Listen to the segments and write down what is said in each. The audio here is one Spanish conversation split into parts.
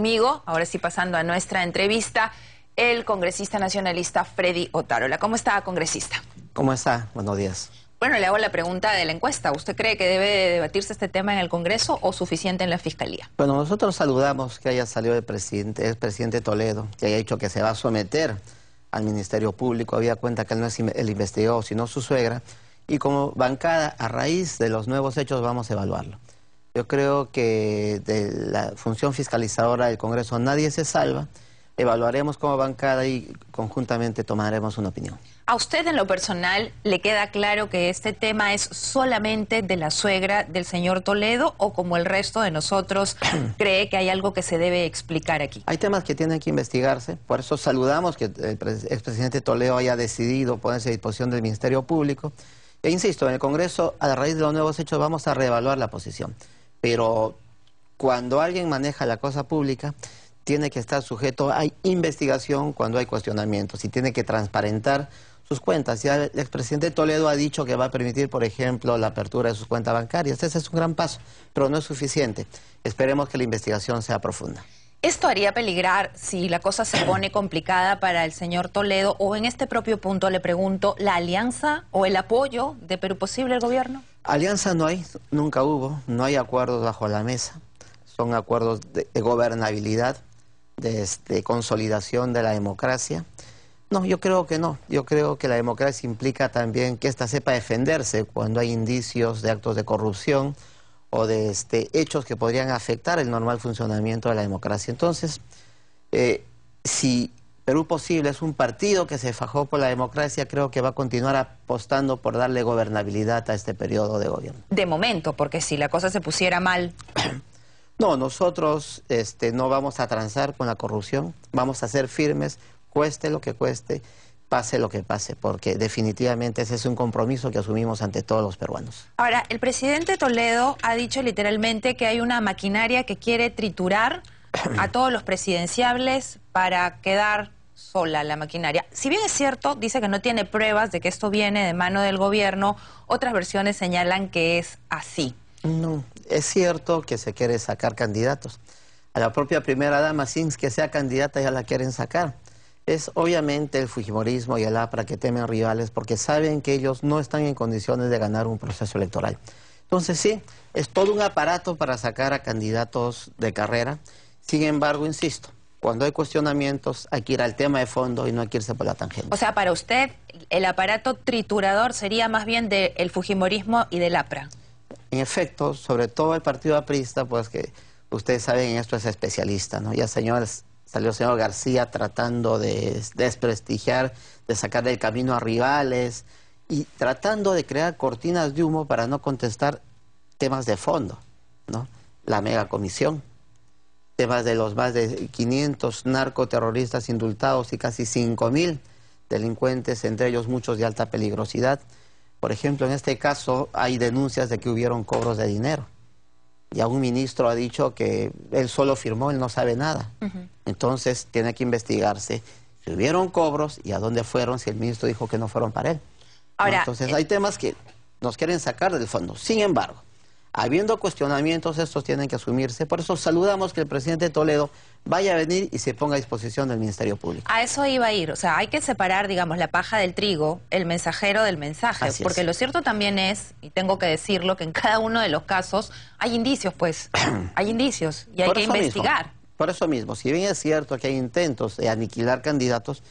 Conmigo, ahora sí pasando a nuestra entrevista, el congresista nacionalista Freddy Otarola. ¿Cómo está, congresista? ¿Cómo está? Buenos días. Bueno, le hago la pregunta de la encuesta. ¿Usted cree que debe debatirse este tema en el Congreso o suficiente en la Fiscalía? Bueno, nosotros saludamos que haya salido el presidente, el presidente Toledo, que haya dicho que se va a someter al Ministerio Público. Había cuenta que él no es el investigador, sino su suegra. Y como bancada, a raíz de los nuevos hechos, vamos a evaluarlo. Yo creo que de la función fiscalizadora del Congreso nadie se salva. Evaluaremos como bancada y conjuntamente tomaremos una opinión. ¿A usted en lo personal le queda claro que este tema es solamente de la suegra del señor Toledo o como el resto de nosotros cree que hay algo que se debe explicar aquí? Hay temas que tienen que investigarse, por eso saludamos que el expresidente Toledo haya decidido ponerse a disposición del Ministerio Público. E insisto, en el Congreso, a raíz de los nuevos hechos, vamos a reevaluar la posición. Pero cuando alguien maneja la cosa pública, tiene que estar sujeto a investigación cuando hay cuestionamientos y tiene que transparentar sus cuentas. Ya el expresidente Toledo ha dicho que va a permitir, por ejemplo, la apertura de sus cuentas bancarias. Ese es un gran paso, pero no es suficiente. Esperemos que la investigación sea profunda. ¿Esto haría peligrar si la cosa se pone complicada para el señor Toledo o en este propio punto le pregunto la alianza o el apoyo de Perú Posible al gobierno? Alianza no hay, nunca hubo, no hay acuerdos bajo la mesa, son acuerdos de, gobernabilidad, de, este, consolidación de la democracia. No, yo creo que no, yo creo que la democracia implica también que ésta sepa defenderse cuando hay indicios de actos de corrupción o de este, hechos que podrían afectar el normal funcionamiento de la democracia. Entonces, eh, si Perú Posible es un partido que se fajó por la democracia, creo que va a continuar apostando por darle gobernabilidad a este periodo de gobierno. De momento, porque si la cosa se pusiera mal... No, nosotros este, no vamos a transar con la corrupción, vamos a ser firmes, cueste lo que cueste, pase lo que pase, porque definitivamente ese es un compromiso que asumimos ante todos los peruanos. Ahora, el presidente Toledo ha dicho literalmente que hay una maquinaria que quiere triturar a todos los presidenciables para quedar sola la maquinaria. Si bien es cierto, dice que no tiene pruebas de que esto viene de mano del gobierno, otras versiones señalan que es así. No, es cierto que se quiere sacar candidatos. A la propia primera dama, sin que sea candidata, ya la quieren sacar. Es obviamente el Fujimorismo y el APRA que temen rivales porque saben que ellos no están en condiciones de ganar un proceso electoral. Entonces sí, es todo un aparato para sacar a candidatos de carrera. Sin embargo, insisto, cuando hay cuestionamientos hay que ir al tema de fondo y no hay que irse por la tangente. O sea, para usted el aparato triturador sería más bien del fujimorismo y del APRA. En efecto, sobre todo el partido aprista, pues que ustedes saben, esto es especialista, ¿no? Ya señores, salió el señor García tratando de desprestigiar, de sacar del camino a rivales y tratando de crear cortinas de humo para no contestar temas de fondo, ¿no? La mega comisión temas de los más de 500 narcoterroristas indultados y casi 5.000 delincuentes, entre ellos muchos de alta peligrosidad. Por ejemplo, en este caso hay denuncias de que hubieron cobros de dinero. Y a un ministro ha dicho que él solo firmó, él no sabe nada. Entonces tiene que investigarse si hubieron cobros y a dónde fueron si el ministro dijo que no fueron para él. Entonces eh, hay temas que nos quieren sacar del fondo. Sin embargo, Habiendo cuestionamientos, estos tienen que asumirse. Por eso saludamos que el presidente Toledo vaya a venir y se ponga a disposición del Ministerio Público. A eso iba a ir. O sea, hay que separar, digamos, la paja del trigo, el mensajero del mensaje. porque lo cierto también es, y tengo que decirlo, que en cada uno de los casos hay indicios, pues. hay indicios y hay que investigar. por eso mismo, si bien es cierto que hay intentos de aniquilar candidatos,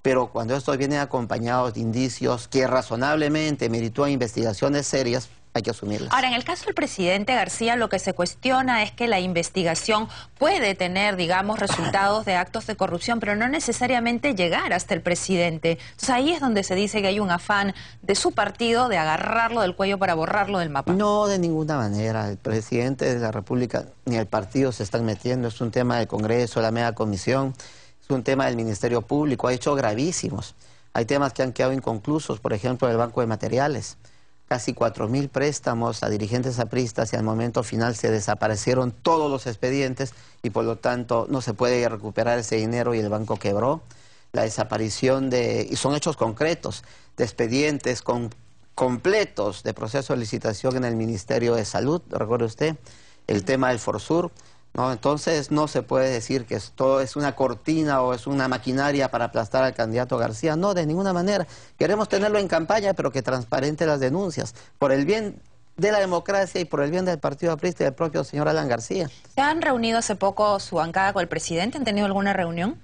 pero cuando estos vienen acompañados de indicios que razonablemente meritúan investigaciones serias, hay que asumirlas. Ahora, en el caso del presidente García, lo que se cuestiona es que la investigación puede tener, digamos, resultados de actos de corrupción, pero no necesariamente llegar hasta el presidente. Entonces ahí es donde se dice que hay un afán de su partido de agarrarlo del cuello para borrarlo del mapa. No, de ninguna manera. El presidente de la República ni el partido se están metiendo. Es un tema del Congreso, la mega comisión, es un tema del Ministerio Público. Ha hecho gravísimos. Hay temas que han quedado inconclusos, por ejemplo, el Banco de Materiales casi mil préstamos a dirigentes apristas y al momento final se desaparecieron todos los expedientes y por lo tanto no se puede recuperar ese dinero y el banco quebró. La desaparición de, y son hechos concretos, de expedientes con, completos de proceso de licitación en el Ministerio de Salud, recuerde usted, el tema del Forsur. ¿no? Entonces no se puede decir que esto es una cortina o es una maquinaria para aplastar al candidato García. No, de ninguna manera. Queremos tenerlo en campaña, pero que transparente las denuncias. Por el bien de la democracia y por el bien del Partido Aprista y del propio señor Alan García. ¿Se han reunido hace poco su bancada con el presidente? ¿Han tenido alguna reunión?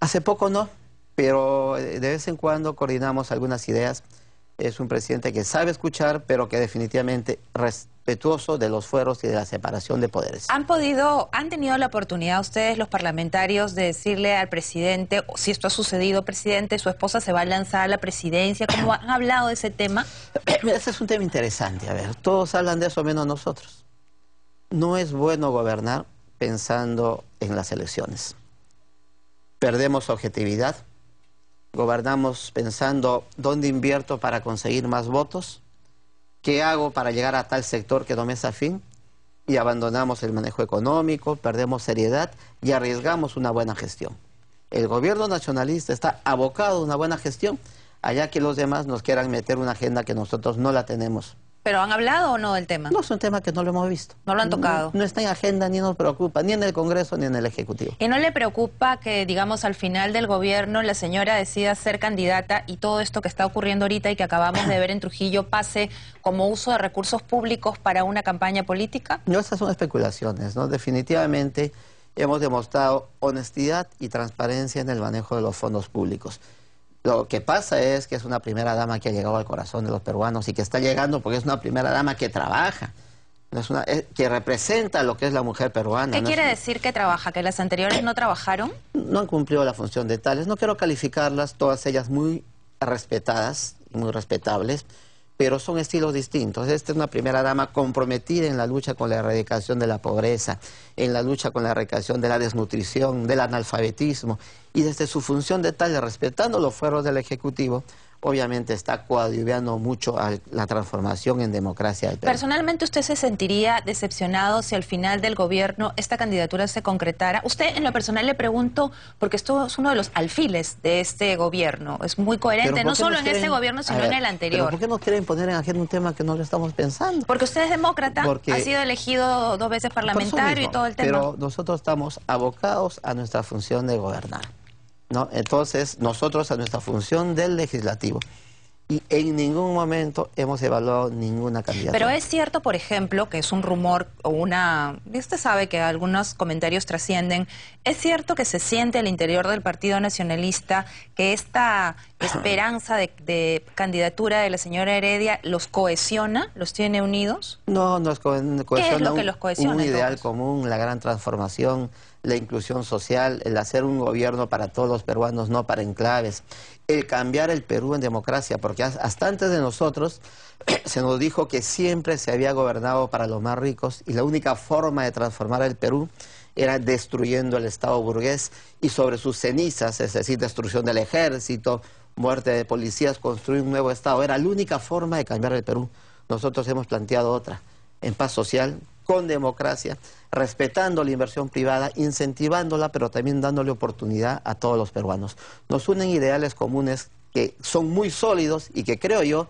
Hace poco no, pero eh, de vez en cuando coordinamos algunas ideas es un presidente que sabe escuchar, pero que definitivamente respetuoso de los fueros y de la separación de poderes. ¿Han podido, han tenido la oportunidad ustedes, los parlamentarios, de decirle al presidente, si esto ha sucedido, presidente, su esposa se va a lanzar a la presidencia? ¿Cómo han hablado de ese tema? Ese es un tema interesante, a ver, todos hablan de eso menos nosotros. No es bueno gobernar pensando en las elecciones. Perdemos objetividad, gobernamos pensando dónde invierto para conseguir más votos, qué hago para llegar a tal sector que no me es afín, y abandonamos el manejo económico, perdemos seriedad y arriesgamos una buena gestión. El gobierno nacionalista está abocado a una buena gestión, allá que los demás nos quieran meter una agenda que nosotros no la tenemos. ¿Pero han hablado o no del tema? No, es un tema que no lo hemos visto. No lo han tocado. No, está en agenda ni nos preocupa, ni en el Congreso ni en el Ejecutivo. ¿Y no le preocupa que, digamos, al final del gobierno la señora decida ser candidata y todo esto que está ocurriendo ahorita y que acabamos de ver en Trujillo pase como uso de recursos públicos para una campaña política? No, esas son especulaciones, ¿no? Definitivamente hemos demostrado honestidad y transparencia en el manejo de los fondos públicos. Lo que pasa es que es una primera dama que ha llegado al corazón de los peruanos y que está llegando porque es una primera dama que trabaja. Es una, que representa lo que es la mujer peruana. ¿Qué quiere decir que trabaja? ¿Que las anteriores no trabajaron? No han cumplido la función de tales. No quiero calificarlas, todas ellas muy respetadas, y muy respetables pero son estilos distintos. Esta es una primera dama comprometida en la lucha con la erradicación de la pobreza, en la lucha con la erradicación de la desnutrición, del analfabetismo, y desde su función de tal, respetando los fueros del Ejecutivo, obviamente está coadyuvando mucho a la transformación en democracia Personalmente, ¿usted se sentiría decepcionado si al final del gobierno esta candidatura se concretara? Usted, en lo personal, le pregunto, porque esto es uno de los alfiles de este gobierno, es muy coherente, no solo en este gobierno, sino en el anterior. ¿Por qué nos quieren poner en agenda un tema que no lo estamos pensando? Porque usted es demócrata, ha sido elegido dos veces parlamentario y todo el tema. Pero nosotros estamos abocados a nuestra función de gobernar. Entonces, nosotros a nuestra función del legislativo y en ningún momento hemos evaluado ninguna candidatura. Pero es cierto, por ejemplo, que es un rumor o una... Usted sabe que algunos comentarios trascienden. ¿Es cierto que se siente al interior del Partido Nacionalista que esta esperanza de, candidatura de la señora Heredia los cohesiona, los tiene unidos? No, no cohesiona es lo un, que los cohesiona, un ideal común, la gran transformación la inclusión social, el hacer un gobierno para todos los peruanos, no para enclaves, el cambiar el Perú en democracia, porque hasta antes de nosotros se nos dijo que siempre se había gobernado para los más ricos y la única forma de transformar el Perú era destruyendo el Estado burgués y sobre sus cenizas, es decir, destrucción del ejército, muerte de policías, construir un nuevo Estado. Era la única forma de cambiar el Perú. Nosotros hemos planteado otra, en paz social, con democracia, respetando la inversión privada, incentivándola, pero también dándole oportunidad a todos los peruanos. Nos unen ideales comunes que son muy sólidos y que creo yo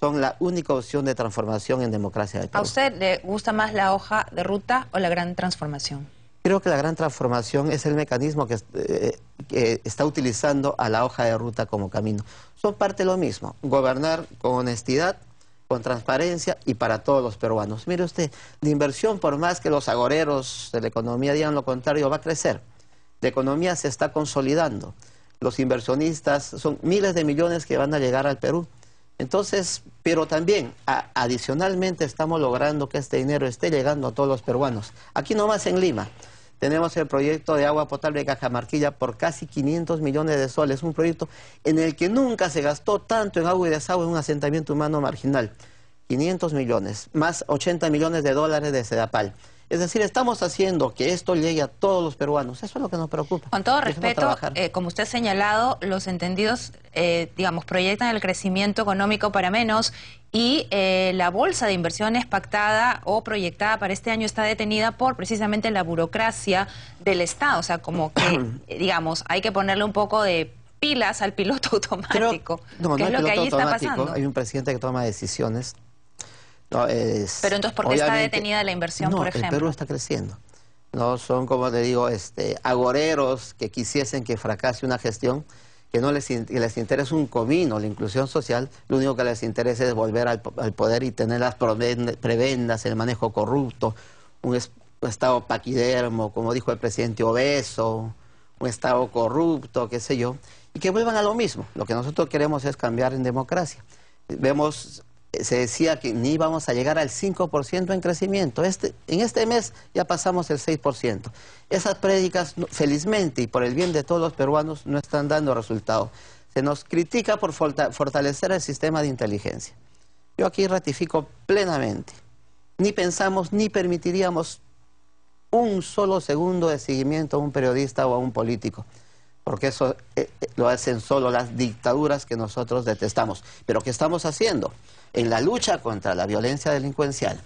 son la única opción de transformación en democracia ¿A usted le gusta más la hoja de ruta o la gran transformación? Creo que la gran transformación es el mecanismo que, eh, que, está utilizando a la hoja de ruta como camino. Son parte de lo mismo, gobernar con honestidad, con transparencia y para todos los peruanos. Mire usted, la inversión, por más que los agoreros de la economía digan lo contrario, va a crecer. La economía se está consolidando. Los inversionistas son miles de millones que van a llegar al Perú. Entonces, pero también adicionalmente estamos logrando que este dinero esté llegando a todos los peruanos. Aquí no más en Lima, tenemos el proyecto de agua potable de Cajamarquilla por casi 500 millones de soles, un proyecto en el que nunca se gastó tanto en agua y desagüe en un asentamiento humano marginal. 500 millones, más 80 millones de dólares de Sedapal. Es decir, estamos haciendo que esto llegue a todos los peruanos. Eso es lo que nos preocupa. Con todo respeto, eh, como usted ha señalado, los entendidos, eh, digamos, proyectan el crecimiento económico para menos y eh, la bolsa de inversiones pactada o proyectada para este año está detenida por precisamente la burocracia del Estado. O sea, como que, digamos, hay que ponerle un poco de pilas al piloto automático. Pero, no, es lo que ahí está pasando. Hay un presidente que toma decisiones pero entonces, ¿por qué está detenida la inversión, por ejemplo? el Perú está creciendo. No son, como te digo, este, agoreros que quisiesen que fracase una gestión, que no les, les interesa un comino, la inclusión social, lo único que les interesa es volver al, poder y tener las prebendas, el manejo corrupto, un, un Estado paquidermo, como dijo el presidente, obeso, un Estado corrupto, qué sé yo, y que vuelvan a lo mismo. Lo que nosotros queremos es cambiar en democracia. Vemos se decía que ni íbamos a llegar al 5% en crecimiento. Este, en este mes ya pasamos el 6%. Esas prédicas, felizmente y por el bien de todos los peruanos, no están dando resultados. Se nos critica por fortalecer el sistema de inteligencia. Yo aquí ratifico plenamente. Ni pensamos ni permitiríamos un solo segundo de seguimiento a un periodista o a un político porque eso eh, eh, lo hacen solo las dictaduras que nosotros detestamos. Pero ¿qué estamos haciendo? En la lucha contra la violencia delincuencial,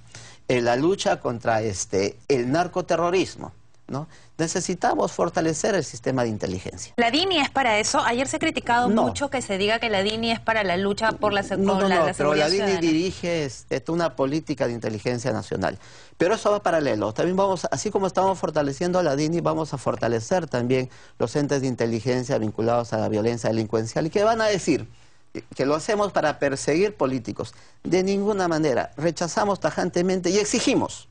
en la lucha contra este, el narcoterrorismo, ¿No? Necesitamos fortalecer el sistema de inteligencia. ¿La DINI es para eso? Ayer se ha criticado mucho que se diga que la DINI es para la lucha por la, no, no, no, pero la DINI dirige este, una política de inteligencia nacional. Pero eso va paralelo. También vamos, así como estamos fortaleciendo a la DINI, vamos a fortalecer también los entes de inteligencia vinculados a la violencia delincuencial. ¿Y qué van a decir? Eh, que lo hacemos para perseguir políticos. De ninguna manera. Rechazamos tajantemente y exigimos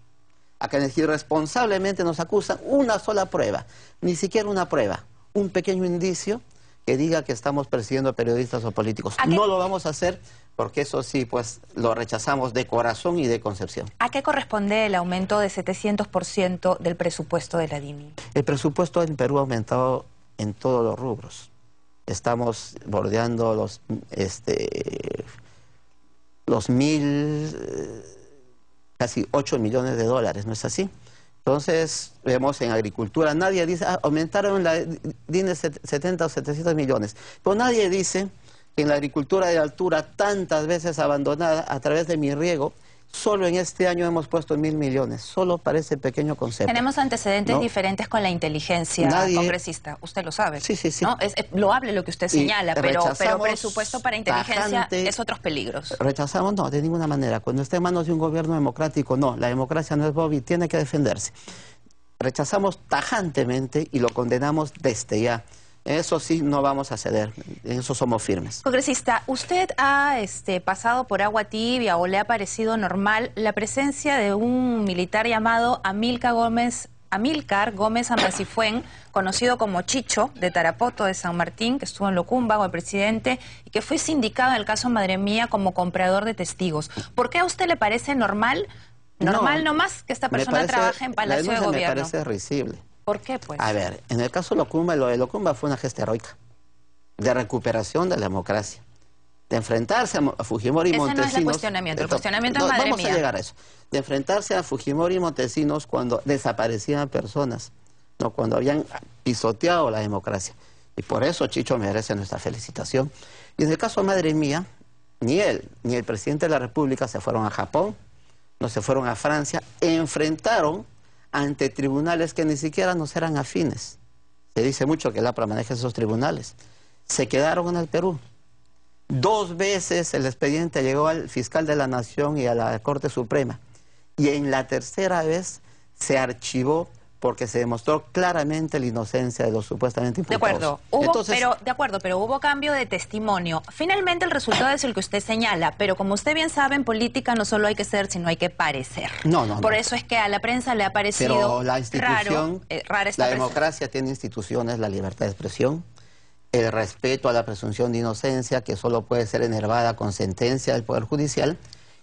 a quienes irresponsablemente nos acusan una sola prueba, ni siquiera una prueba, un pequeño indicio que diga que estamos persiguiendo a periodistas o políticos. No lo vamos a hacer porque eso sí, pues lo rechazamos de corazón y de concepción. ¿A qué corresponde el aumento de 700% del presupuesto de la DINI? El presupuesto en Perú ha aumentado en todos los rubros. Estamos bordeando los, este, los mil... Eh, casi 8 millones de dólares, ¿no es así? Entonces, vemos en agricultura, nadie dice, ah, aumentaron la DINE 70 o 700 millones, pero nadie dice que en la agricultura de altura, tantas veces abandonada a través de mi riego, Solo en este año hemos puesto mil millones, solo para ese pequeño concepto. Tenemos antecedentes diferentes con la inteligencia congresista, usted lo sabe. Sí, sí, sí. ¿no? Es, lo que usted señala, pero, pero, presupuesto para inteligencia es otros peligros. Rechazamos, no, de ninguna manera. Cuando está en manos de un gobierno democrático, no, la democracia no es Bobby, tiene que defenderse. Rechazamos tajantemente y lo condenamos desde ya. Eso sí, no vamos a ceder, eso somos firmes. Congresista, usted ha este, pasado por agua tibia o le ha parecido normal la presencia de un militar llamado Amilcar Gómez, Amilcar Gómez conocido como Chicho, de Tarapoto, de San Martín, que estuvo en Locumba con el presidente y que fue sindicado en el caso Madre Mía como comprador de testigos. ¿Por qué a usted le parece normal, normal no, nomás, que esta persona trabaje en Palacio de Gobierno? Me parece risible. ¿Por qué, pues? A ver, en el caso de Locumba, lo de Locumba fue una gesta heroica de recuperación de la democracia. De enfrentarse a Fujimori y Montesinos... No es el cuestionamiento, el cuestionamiento es Vamos a llegar a eso. De enfrentarse a Fujimori y Montesinos cuando desaparecían personas, no cuando habían pisoteado la democracia. Y por eso Chicho merece nuestra felicitación. Y en el caso de Madre Mía, ni él ni el presidente de la República se fueron a Japón, no se fueron a Francia, enfrentaron ante tribunales que ni siquiera nos eran afines. Se dice mucho que el APRA maneja esos tribunales. Se quedaron en el Perú. Dos veces el expediente llegó al fiscal de la Nación y a la Corte Suprema. Y en la tercera vez se archivó porque se demostró claramente la inocencia de los supuestamente imputados. De acuerdo, pero, de acuerdo, pero hubo cambio de testimonio. Finalmente el resultado es el que usted señala, pero como usted bien sabe, en política no solo hay que ser, sino hay que parecer. No, no, Por eso es que a la prensa le ha parecido la raro, eh, La democracia tiene instituciones, la libertad de expresión, el respeto a la presunción de inocencia, que solo puede ser enervada con sentencia del Poder Judicial,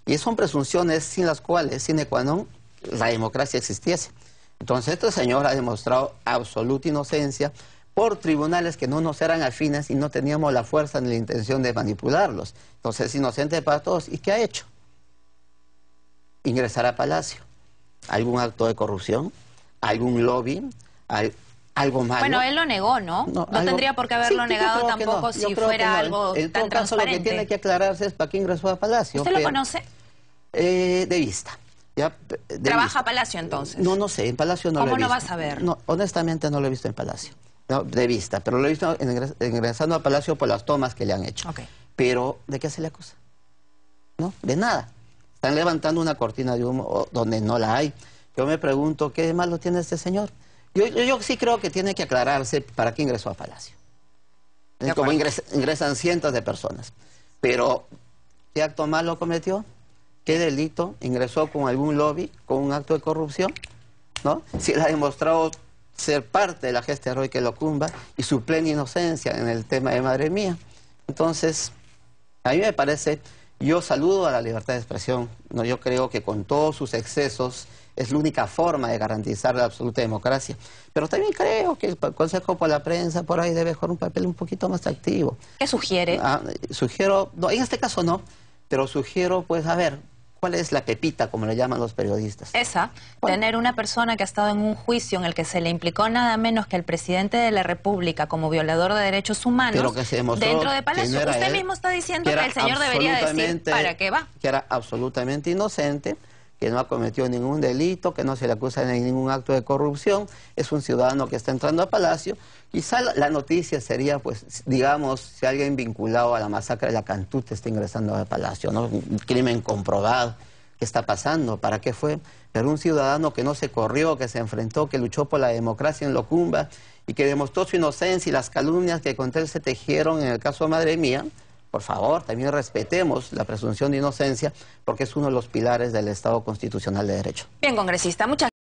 y son presunciones sin las cuales, sin ecuador, la democracia existiese. Entonces este señor ha demostrado absoluta inocencia por tribunales que no nos eran afines y no teníamos la fuerza ni la intención de manipularlos. Entonces es inocente para todos. ¿Y qué ha hecho? Ingresar a Palacio. ¿Algún acto de corrupción? ¿Algún lobby? algo malo. Bueno, él lo negó, ¿no? No, tendría por qué haberlo negado tampoco si fuera algo tan todo caso, lo que tiene que aclararse es para qué ingresó a Palacio. ¿Usted lo conoce? Eh, de vista. ¿Trabaja Palacio entonces? No, no sé, en Palacio no lo ¿Cómo no vas a ver? No, honestamente no lo he visto en Palacio, de vista, pero lo he visto ingresando a Palacio por las tomas que le han hecho. Pero, ¿de qué se le acusa? ¿No? De nada. Están levantando una cortina de humo donde no la hay. Yo me pregunto, ¿qué malo tiene este señor? Yo, yo, sí creo que tiene que aclararse para qué ingresó a Palacio. Como ingresan cientos de personas. Pero, ¿qué acto malo cometió? qué delito ingresó con algún lobby, con un acto de corrupción, ¿no? Si él ha demostrado ser parte de la gesta heroica de Locumba y su plena inocencia en el tema de Madre Mía. Entonces, a mí me parece, yo saludo a la libertad de expresión, ¿no? yo creo que con todos sus excesos es la única forma de garantizar la absoluta democracia. Pero también creo que el Consejo por la Prensa por ahí debe jugar un papel un poquito más activo. ¿Qué sugiere? Ah, sugiero, no, en este caso no, pero sugiero, pues, a ver, ¿Cuál es la pepita, como le llaman los periodistas? Esa, tener una persona que ha estado en un juicio en el que se le implicó nada menos que el presidente de la República como violador de derechos humanos Pero que se dentro de Palacio. Usted mismo está diciendo que el señor debería decir para qué va. Que era absolutamente inocente que no ha cometido ningún delito, que no se le acusa de ningún acto de corrupción, es un ciudadano que está entrando a Palacio. Quizá la noticia sería, pues, digamos, si alguien vinculado a la masacre de la Cantuta está ingresando a Palacio, ¿no? Un crimen comprobado, ¿qué está pasando? ¿Para qué fue? Pero un ciudadano que no se corrió, que se enfrentó, que luchó por la democracia en Locumba y que demostró su inocencia y las calumnias que contra él se tejieron en el caso Madre Mía, por favor, también respetemos la presunción de inocencia porque es uno de los pilares del Estado constitucional de Derecho. Bien, congresista, muchas